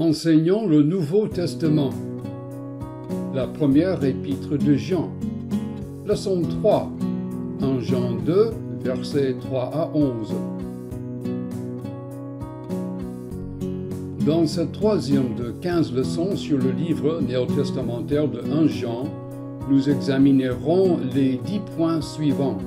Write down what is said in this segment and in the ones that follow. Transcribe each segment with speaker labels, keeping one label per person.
Speaker 1: enseignons le Nouveau Testament, la première épître de Jean, leçon 3, 1 Jean 2, versets 3 à 11. Dans cette troisième de 15 leçons sur le livre néo-testamentaire de 1 Jean, nous examinerons les dix points suivants.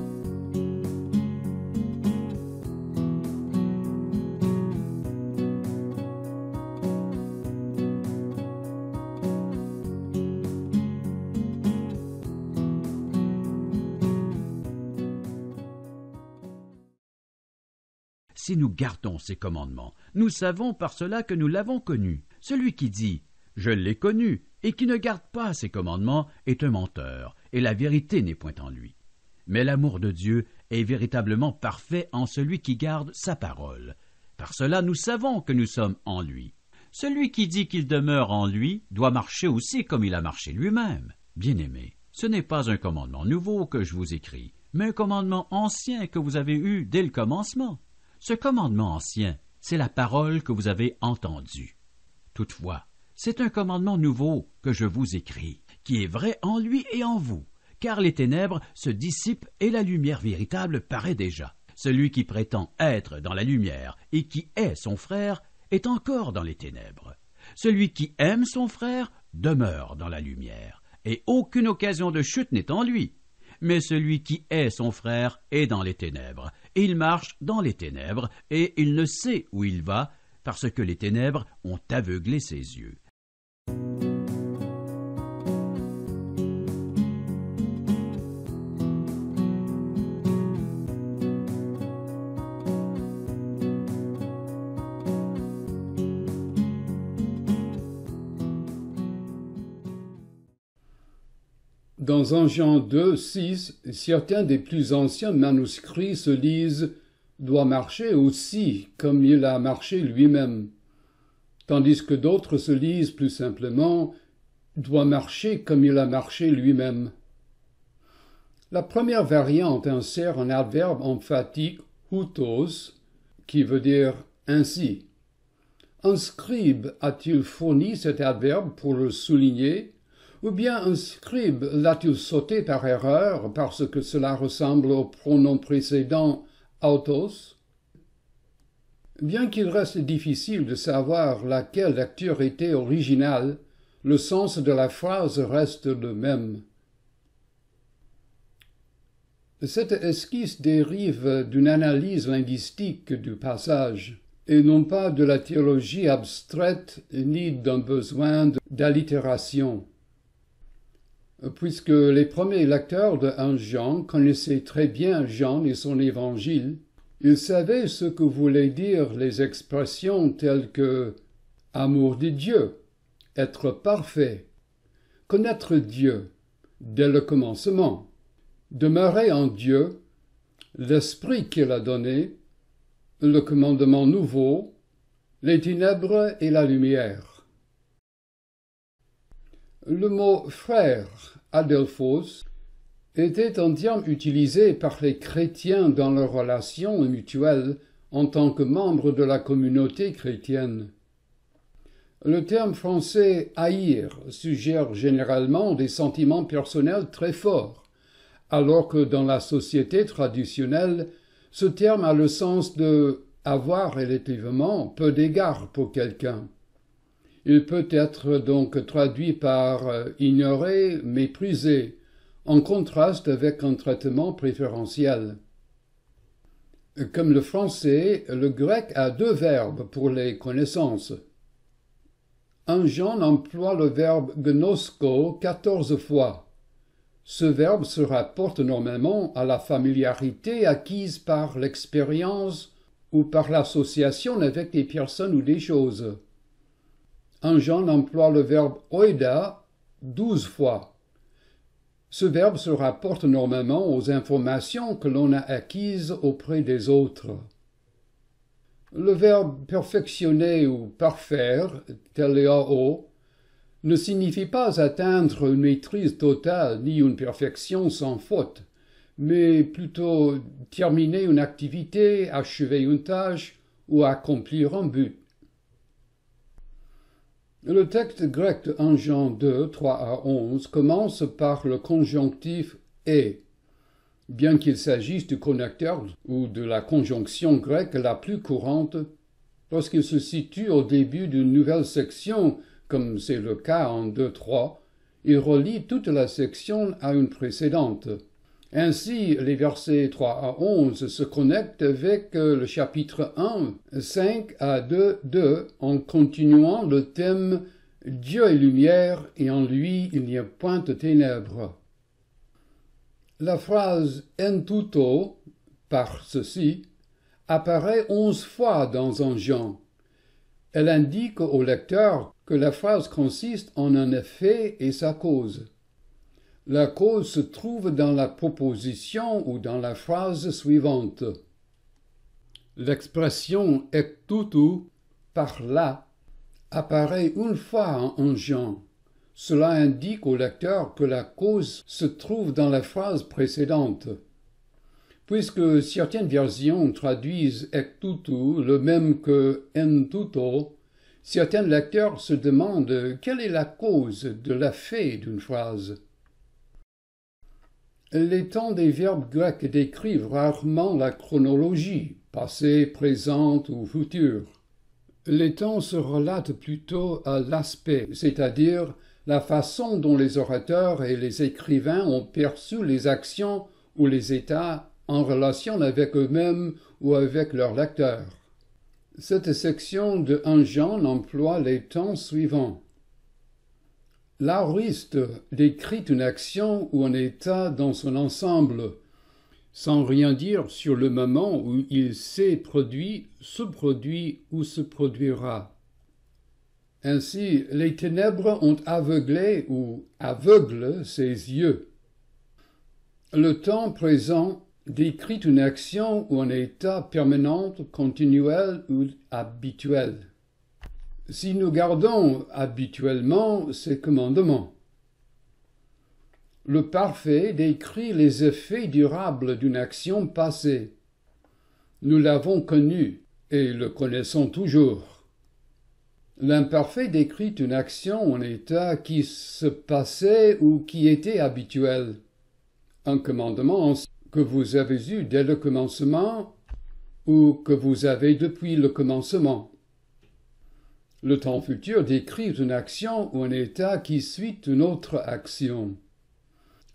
Speaker 2: nous gardons ses commandements. Nous savons par cela que nous l'avons connu. Celui qui dit Je l'ai connu et qui ne garde pas ses commandements est un menteur, et la vérité n'est point en lui. Mais l'amour de Dieu est véritablement parfait en celui qui garde sa parole. Par cela nous savons que nous sommes en lui. Celui qui dit qu'il demeure en lui doit marcher aussi comme il a marché lui-même. Bien-aimé, ce n'est pas un commandement nouveau que je vous écris, mais un commandement ancien que vous avez eu dès le commencement. Ce commandement ancien, c'est la parole que vous avez entendue. Toutefois, c'est un commandement nouveau que je vous écris, qui est vrai en lui et en vous, car les ténèbres se dissipent et la lumière véritable paraît déjà. Celui qui prétend être dans la lumière et qui est son frère est encore dans les ténèbres. Celui qui aime son frère demeure dans la lumière, et aucune occasion de chute n'est en lui mais celui qui est son frère est dans les ténèbres. Il marche dans les ténèbres, et il ne sait où il va, parce que les ténèbres ont aveuglé ses yeux.
Speaker 1: Dans 1 Jean 2, certains des plus anciens manuscrits se lisent doit marcher aussi comme il a marché lui-même, tandis que d'autres se lisent plus simplement doit marcher comme il a marché lui-même. La première variante insère un adverbe emphatique hutos, qui veut dire ainsi. Un scribe a-t-il fourni cet adverbe pour le souligner ou bien un scribe l'a-t-il sauté par erreur parce que cela ressemble au pronom précédent autos Bien qu'il reste difficile de savoir laquelle lecture était originale, le sens de la phrase reste le même. Cette esquisse dérive d'une analyse linguistique du passage, et non pas de la théologie abstraite ni d'un besoin d'allitération puisque les premiers lecteurs de 1 Jean connaissaient très bien Jean et son évangile. Ils savaient ce que voulaient dire les expressions telles que amour de Dieu, être parfait, connaître Dieu dès le commencement, demeurer en Dieu, l'esprit qu'il a donné, le commandement nouveau, les ténèbres et la lumière. Le mot frère, adelphos, était un terme utilisé par les chrétiens dans leurs relations mutuelles en tant que membres de la communauté chrétienne. Le terme français haïr suggère généralement des sentiments personnels très forts, alors que dans la société traditionnelle, ce terme a le sens de avoir relativement peu d'égard pour quelqu'un. Il peut être donc traduit par euh, ignorer, mépriser, en contraste avec un traitement préférentiel. Comme le français, le grec a deux verbes pour les connaissances. Un Jean emploie le verbe gnosko quatorze fois. Ce verbe se rapporte normalement à la familiarité acquise par l'expérience ou par l'association avec des personnes ou des choses. Un Jean emploie le verbe oida douze fois. Ce verbe se rapporte normalement aux informations que l'on a acquises auprès des autres. Le verbe perfectionner ou parfaire, teleao, ne signifie pas atteindre une maîtrise totale ni une perfection sans faute, mais plutôt terminer une activité, achever une tâche ou accomplir un but. Le texte grec de 1 Jean 2, à commence par le conjonctif et, bien qu'il s'agisse du connecteur ou de la conjonction grecque la plus courante, lorsqu'il se situe au début d'une nouvelle section, comme c'est le cas en deux il relie toute la section à une précédente. Ainsi, les versets 3 à 11 se connectent avec euh, le chapitre 1, 5 à 2, 2, en continuant le thème Dieu est lumière et en lui il n'y a point de ténèbres. La phrase en par ceci, apparaît onze fois dans un Jean. Elle indique au lecteur que la phrase consiste en un effet et sa cause. La cause se trouve dans la proposition ou dans la phrase suivante. L'expression ectutu, par là, apparaît une fois en genre. Cela indique au lecteur que la cause se trouve dans la phrase précédente. Puisque certaines versions traduisent ou » le même que entuto, certains lecteurs se demandent quelle est la cause de la d'une phrase. Les temps des verbes grecs décrivent rarement la chronologie, passé, présente ou futur. Les temps se relatent plutôt à l'aspect, c'est-à-dire la façon dont les orateurs et les écrivains ont perçu les actions ou les états en relation avec eux-mêmes ou avec leurs lecteurs. Cette section de 1 Jean emploie les temps suivants. L'ariste décrit une action ou un état dans son ensemble, sans rien dire sur le moment où il s'est produit, se produit ou se produira. Ainsi, les ténèbres ont aveuglé ou aveugle ses yeux. Le temps présent décrit une action ou un état permanent, continuel ou habituel si nous gardons habituellement ces commandements. Le parfait décrit les effets durables d'une action passée. Nous l'avons connu et le connaissons toujours. L'imparfait décrit une action en état qui se passait ou qui était habituel. Un commandement que vous avez eu dès le commencement ou que vous avez depuis le commencement. Le temps futur décrit une action ou un état qui suit une autre action.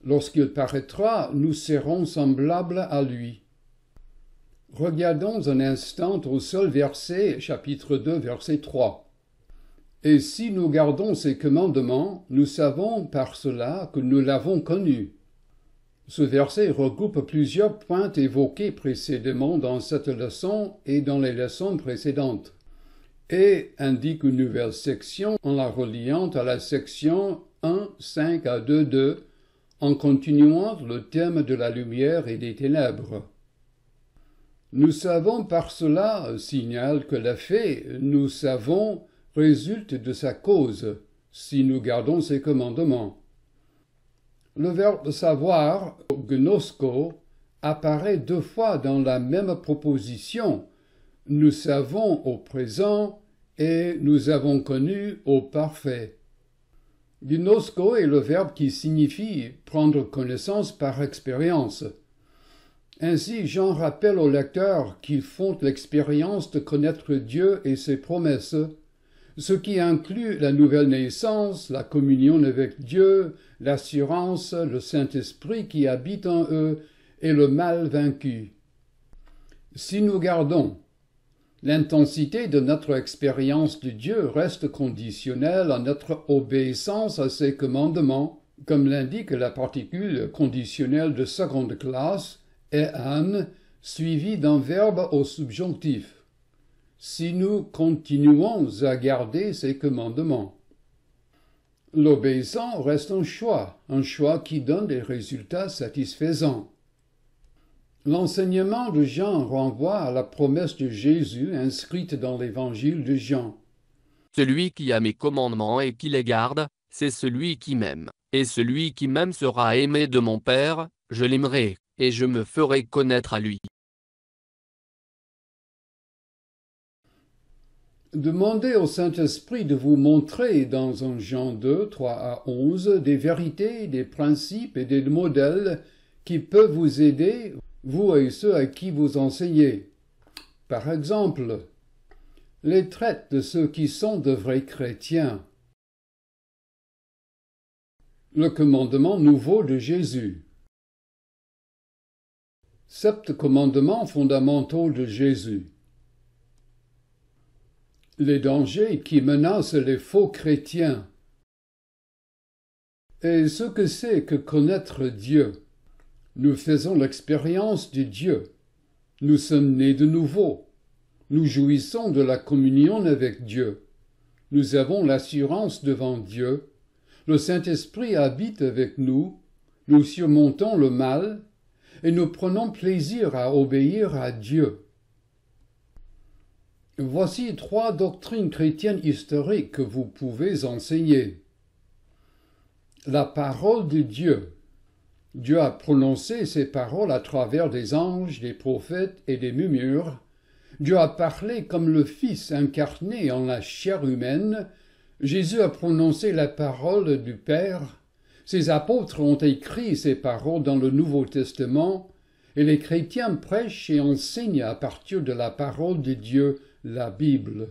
Speaker 1: Lorsqu'il paraîtra, nous serons semblables à lui. Regardons un instant au seul verset, chapitre 2, verset 3. Et si nous gardons ces commandements, nous savons par cela que nous l'avons connu. Ce verset regroupe plusieurs points évoqués précédemment dans cette leçon et dans les leçons précédentes et indique une nouvelle section en la reliant à la section 1, 5 à 2, 2, en continuant le thème de la lumière et des ténèbres. Nous savons par cela, signale que la fée, nous savons, résulte de sa cause, si nous gardons ses commandements. Le verbe savoir, gnosco, apparaît deux fois dans la même proposition, nous savons au présent et nous avons connu au parfait. Gnosko est le verbe qui signifie prendre connaissance par expérience. Ainsi, Jean rappelle aux lecteurs qu'ils font l'expérience de connaître Dieu et ses promesses, ce qui inclut la nouvelle naissance, la communion avec Dieu, l'assurance, le Saint-Esprit qui habite en eux et le mal vaincu. Si nous gardons L'intensité de notre expérience de Dieu reste conditionnelle à notre obéissance à ses commandements, comme l'indique la particule conditionnelle de seconde classe, et an, suivie d'un verbe au subjonctif. Si nous continuons à garder ses commandements. L'obéissant reste un choix, un choix qui donne des résultats satisfaisants. L'enseignement de Jean renvoie à la promesse de Jésus inscrite dans l'évangile de Jean. Celui qui a mes commandements et qui les garde, c'est celui qui m'aime. Et celui qui m'aime sera aimé de mon Père, je l'aimerai, et je me ferai connaître à lui. Demandez au Saint-Esprit de vous montrer dans un Jean 2, 3 à 11 des vérités, des principes et des modèles qui peuvent vous aider vous et ceux à qui vous enseignez. Par exemple, les traites de ceux qui sont de vrais chrétiens. Le commandement nouveau de Jésus. Sept commandements fondamentaux de Jésus. Les dangers qui menacent les faux chrétiens. Et ce que c'est que connaître Dieu nous faisons l'expérience de Dieu. Nous sommes nés de nouveau. Nous jouissons de la communion avec Dieu. Nous avons l'assurance devant Dieu. Le Saint-Esprit habite avec nous. Nous surmontons le mal et nous prenons plaisir à obéir à Dieu. Voici trois doctrines chrétiennes historiques que vous pouvez enseigner. La parole de Dieu. Dieu a prononcé ses paroles à travers des anges, des prophètes et des murmures. Dieu a parlé comme le Fils incarné en la chair humaine. Jésus a prononcé la parole du Père. Ses apôtres ont écrit ces paroles dans le Nouveau Testament, et les chrétiens prêchent et enseignent à partir de la parole de Dieu, la Bible.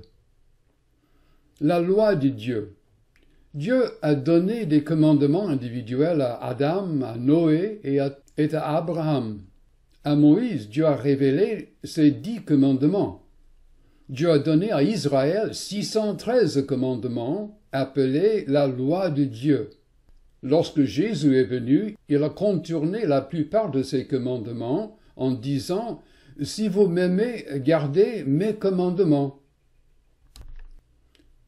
Speaker 1: La loi de Dieu Dieu a donné des commandements individuels à Adam, à Noé et à, Abraham. À Moïse, Dieu a révélé ses dix commandements. Dieu a donné à Israël 613 commandements appelés la loi de Dieu. Lorsque Jésus est venu, il a contourné la plupart de ces commandements en disant Si vous m'aimez, gardez mes commandements.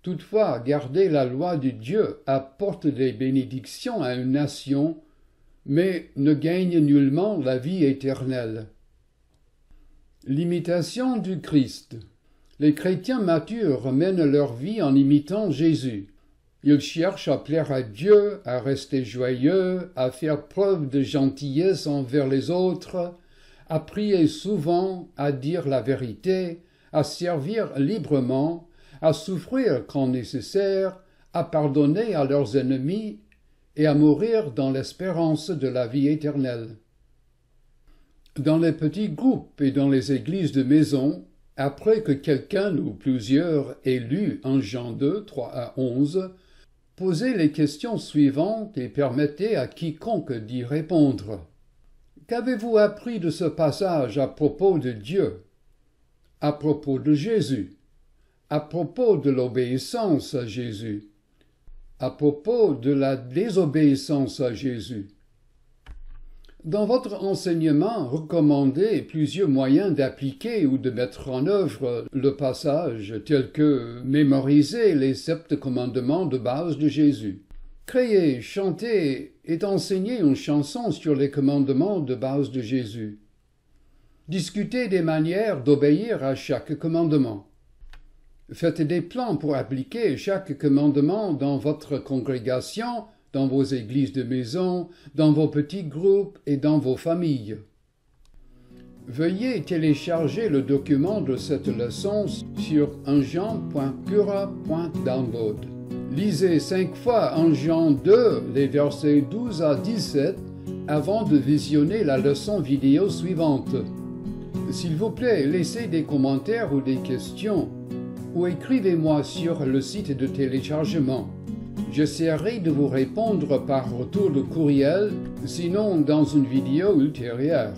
Speaker 1: Toutefois, garder la loi de Dieu apporte des bénédictions à une nation, mais ne gagne nullement la vie éternelle. L'imitation du Christ. Les chrétiens matures mènent leur vie en imitant Jésus. Ils cherchent à plaire à Dieu, à rester joyeux, à faire preuve de gentillesse envers les autres, à prier souvent, à dire la vérité, à servir librement, à souffrir quand nécessaire, à pardonner à leurs ennemis et à mourir dans l'espérance de la vie éternelle. Dans les petits groupes et dans les églises de maison, après que quelqu'un ou plusieurs aient lu en Jean 2, 3 à 11, posez les questions suivantes et permettez à quiconque d'y répondre. Qu'avez-vous appris de ce passage à propos de Dieu À propos de Jésus à propos de l'obéissance à Jésus, à propos de la désobéissance à Jésus. Dans votre enseignement, recommandez plusieurs moyens d'appliquer ou de mettre en œuvre le passage, tel que mémoriser les sept commandements de base de Jésus. Créer, chanter et enseigner une chanson sur les commandements de base de Jésus. Discuter des manières d'obéir à chaque commandement. Faites des plans pour appliquer chaque commandement dans votre congrégation, dans vos églises de maison, dans vos petits groupes et dans vos familles. Veuillez télécharger le document de cette leçon sur unjean.cura.download. Lisez cinq fois en Jean 2, les versets 12 à 17, avant de visionner la leçon vidéo suivante. S'il vous plaît, laissez des commentaires ou des questions ou écrivez-moi sur le site de téléchargement. J'essaierai de vous répondre par retour de courriel, sinon dans une vidéo ultérieure.